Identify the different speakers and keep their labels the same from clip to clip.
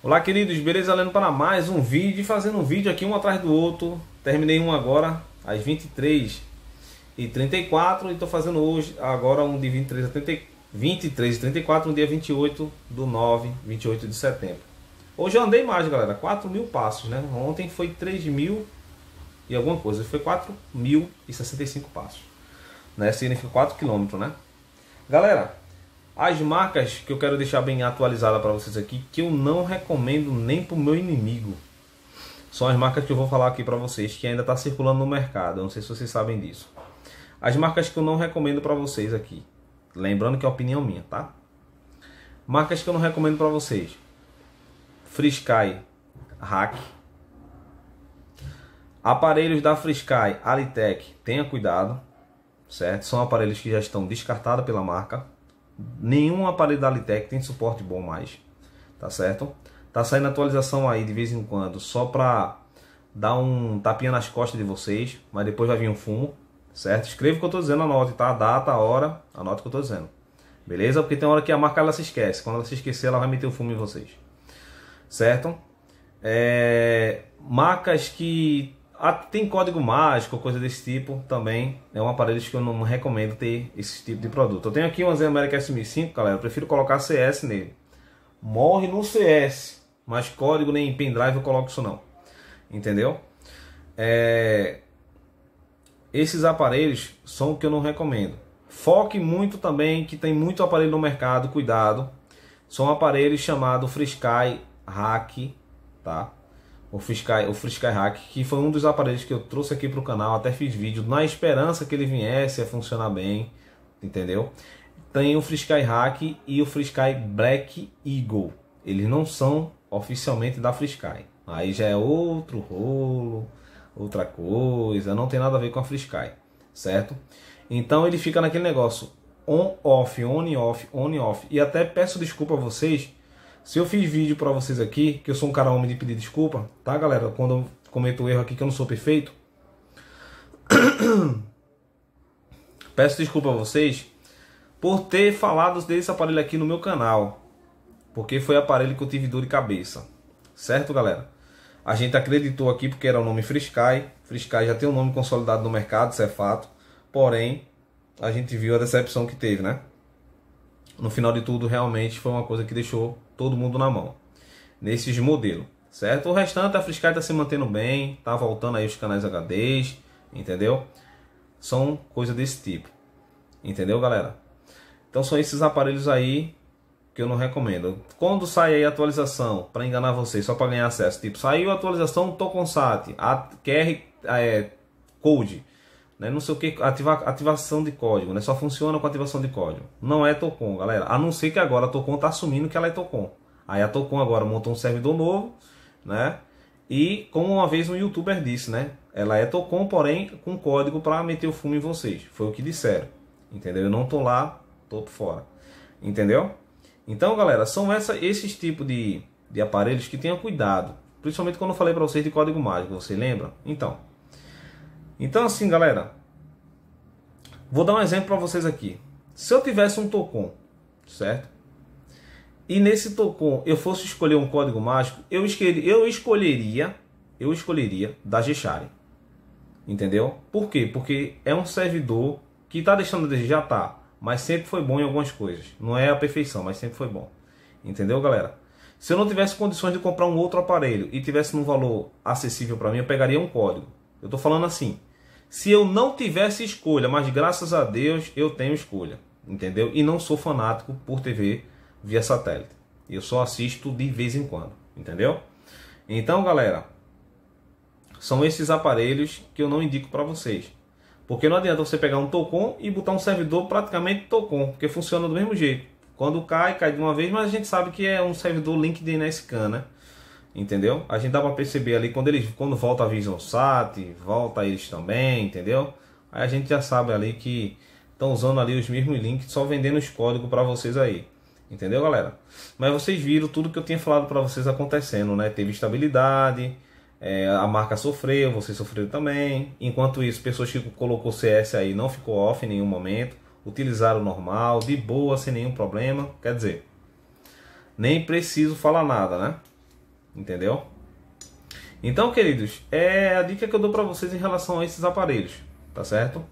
Speaker 1: Olá queridos, beleza? Lendo para mais um vídeo, fazendo um vídeo aqui um atrás do outro. Terminei um agora às 23 e 34 e estou fazendo hoje agora um de 23 a 23 34 no um dia 28 do 9, 28 de setembro. Hoje eu andei mais galera, 4 mil passos né? Ontem foi 3 mil e alguma coisa, foi 4 mil e 65 passos né? Significa 4 quilômetros né? Galera, as marcas que eu quero deixar bem atualizada para vocês aqui, que eu não recomendo nem para o meu inimigo, são as marcas que eu vou falar aqui para vocês, que ainda está circulando no mercado. não sei se vocês sabem disso. As marcas que eu não recomendo para vocês aqui. Lembrando que é opinião minha, tá? Marcas que eu não recomendo para vocês. Friscai, Hack. Aparelhos da Friscai, Alitec, tenha cuidado, certo? São aparelhos que já estão descartados pela marca nenhum aparelho da Alitec tem suporte bom mais, tá certo? Tá saindo atualização aí de vez em quando, só pra dar um tapinha nas costas de vocês, mas depois vai vir um fumo, certo? Escreva o que eu tô dizendo, anote, tá? data, hora, anote o que eu tô dizendo. Beleza? Porque tem hora que a marca ela se esquece. Quando ela se esquecer, ela vai meter o um fumo em vocês. Certo? É... Marcas que ah, tem código mágico, coisa desse tipo também. É um aparelho que eu não recomendo ter esse tipo de produto. Eu tenho aqui um Zen America SM5, galera. Eu prefiro colocar CS nele. Morre no CS, mas código nem pendrive eu coloco isso não. Entendeu? É... Esses aparelhos são o que eu não recomendo. Foque muito também, que tem muito aparelho no mercado, cuidado. São aparelhos chamados FreeSky Hack, tá? o Frisky, o Frisky Hack, que foi um dos aparelhos que eu trouxe aqui para o canal, até fiz vídeo na esperança que ele viesse a funcionar bem, entendeu? Tem o Sky Hack e o Sky Black Eagle. Eles não são oficialmente da Sky. Aí já é outro rolo, outra coisa, não tem nada a ver com a Sky, certo? Então ele fica naquele negócio on off, on off, on off. E até peço desculpa a vocês se eu fiz vídeo para vocês aqui, que eu sou um cara homem de pedir desculpa, tá galera? Quando eu cometo erro aqui que eu não sou perfeito, peço desculpa a vocês por ter falado desse aparelho aqui no meu canal, porque foi aparelho que eu tive dor de cabeça, certo galera? A gente acreditou aqui porque era o nome Free Sky, já tem um nome consolidado no mercado, isso é fato, porém a gente viu a decepção que teve, né? No final de tudo, realmente foi uma coisa que deixou todo mundo na mão. Nesses modelos, certo? O restante, a fiscal está se mantendo bem, tá voltando aí os canais HDs, entendeu? São coisas desse tipo, entendeu, galera? Então são esses aparelhos aí que eu não recomendo. Quando sai aí atualização, para enganar vocês, só para ganhar acesso, tipo, saiu a atualização, tô com SAT, a QR é, Code, né, não sei o que, ativa, ativação de código, né, só funciona com ativação de código. Não é Tocon, galera. A não ser que agora a Tocon está assumindo que ela é Tocon. Aí a Tocon agora montou um servidor novo, né? E como uma vez um youtuber disse, né? Ela é Tocon, porém com código para meter o fumo em vocês. Foi o que disseram. Entendeu? Eu não tô lá, tô fora. Entendeu? Então, galera, são essa, esses tipos de, de aparelhos que tenham cuidado. Principalmente quando eu falei para vocês de código mágico, você lembra? Então, então assim, galera, vou dar um exemplo para vocês aqui. Se eu tivesse um Tocon, certo? E nesse Tocon eu fosse escolher um código mágico, eu, escolheria, eu escolheria, eu escolheria da Entendeu? Por quê? Porque é um servidor que está deixando de já tá. Mas sempre foi bom em algumas coisas. Não é a perfeição, mas sempre foi bom. Entendeu, galera? Se eu não tivesse condições de comprar um outro aparelho e tivesse um valor acessível para mim, eu pegaria um código. Eu estou falando assim, se eu não tivesse escolha, mas graças a Deus eu tenho escolha, entendeu? E não sou fanático por TV via satélite. Eu só assisto de vez em quando, entendeu? Então, galera, são esses aparelhos que eu não indico para vocês. Porque não adianta você pegar um Tocom e botar um servidor praticamente Tocom, porque funciona do mesmo jeito. Quando cai, cai de uma vez, mas a gente sabe que é um servidor LinkedIn SK, né? entendeu? A gente dá para perceber ali quando eles quando volta a Vision Sat, volta eles também, entendeu? Aí a gente já sabe ali que estão usando ali os mesmos links, só vendendo os códigos para vocês aí. Entendeu, galera? Mas vocês viram tudo que eu tinha falado para vocês acontecendo, né? Teve estabilidade, é, a marca sofreu, vocês sofreram também. Enquanto isso, pessoas que colocou CS aí não ficou off em nenhum momento, utilizaram normal, de boa, sem nenhum problema. Quer dizer, nem preciso falar nada, né? entendeu? Então, queridos, é a dica que eu dou para vocês em relação a esses aparelhos, tá certo?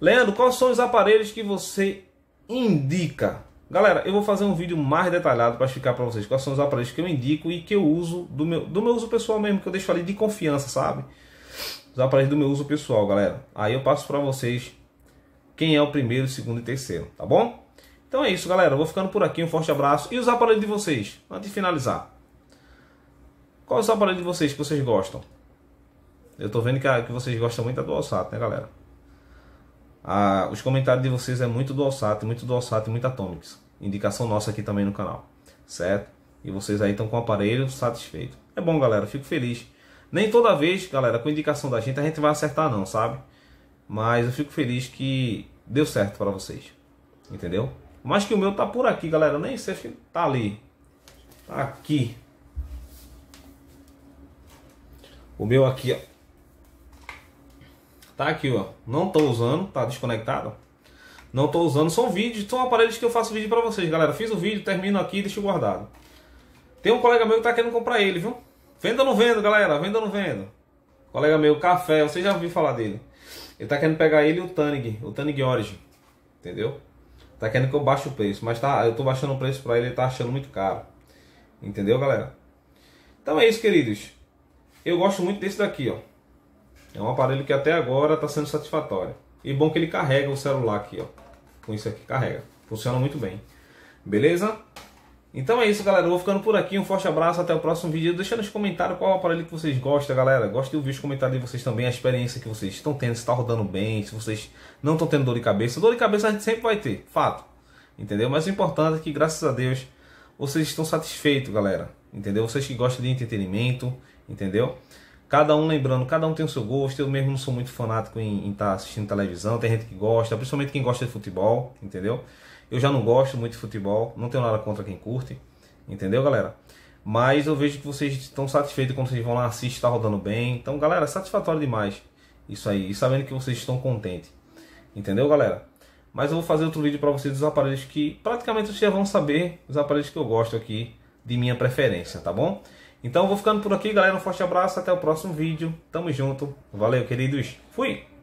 Speaker 1: Leandro, quais são os aparelhos que você indica? Galera, eu vou fazer um vídeo mais detalhado para explicar para vocês quais são os aparelhos que eu indico e que eu uso do meu, do meu uso pessoal mesmo, que eu deixo ali de confiança, sabe? Os aparelhos do meu uso pessoal, galera. Aí eu passo para vocês quem é o primeiro, segundo e terceiro, tá bom? Então é isso, galera. Eu vou ficando por aqui. Um forte abraço. E os aparelhos de vocês? Antes de finalizar. Qual é o aparelho de vocês que vocês gostam? Eu tô vendo que, a, que vocês gostam muito da é DualSat, né, galera? os comentários de vocês é muito DualSat, muito DualSat, muito Atomics. Indicação nossa aqui também no canal, certo? E vocês aí estão com o aparelho satisfeito. É bom, galera, fico feliz. Nem toda vez, galera, com indicação da gente, a gente vai acertar não, sabe? Mas eu fico feliz que deu certo para vocês. Entendeu? Mas que o meu tá por aqui, galera. nem sei se tá ali. Tá aqui. O meu aqui, ó. Tá aqui, ó. Não tô usando, tá desconectado. Não tô usando. São vídeos, são aparelhos que eu faço vídeo pra vocês, galera. Fiz o vídeo, termino aqui e deixo guardado. Tem um colega meu que tá querendo comprar ele, viu? Venda ou não vendo, galera? Venda ou não vendo? Colega meu, Café, você já ouviu falar dele. Ele tá querendo pegar ele e o Tanig, o Tanig Origin. Entendeu? Tá querendo que eu baixe o preço, mas tá, eu tô baixando o preço pra ele, ele tá achando muito caro. Entendeu, galera? Então é isso, queridos. Eu gosto muito desse daqui, ó. É um aparelho que até agora está sendo satisfatório. E bom que ele carrega o celular aqui, ó. Com isso aqui, carrega. Funciona muito bem. Beleza? Então é isso, galera. Eu vou ficando por aqui. Um forte abraço. Até o próximo vídeo. Deixa nos comentários qual aparelho que vocês gostam, galera. Gosto de ouvir os comentários de vocês também. A experiência que vocês estão tendo. Se está rodando bem. Se vocês não estão tendo dor de cabeça. Dor de cabeça a gente sempre vai ter. Fato. Entendeu? Mas o importante é que, graças a Deus, vocês estão satisfeitos, galera. Entendeu? Vocês que gostam de entretenimento entendeu? Cada um lembrando, cada um tem o seu gosto. Eu mesmo não sou muito fanático em estar tá assistindo televisão. Tem gente que gosta, principalmente quem gosta de futebol, entendeu? Eu já não gosto muito de futebol, não tenho nada contra quem curte, entendeu, galera? Mas eu vejo que vocês estão satisfeitos quando vocês vão lá, assistir, está rodando bem. Então, galera, é satisfatório demais isso aí. E sabendo que vocês estão contentes, entendeu, galera? Mas eu vou fazer outro vídeo para vocês dos aparelhos que praticamente vocês já vão saber os aparelhos que eu gosto aqui de minha preferência, tá bom? Então vou ficando por aqui, galera. Um forte abraço, até o próximo vídeo. Tamo junto. Valeu, queridos. Fui!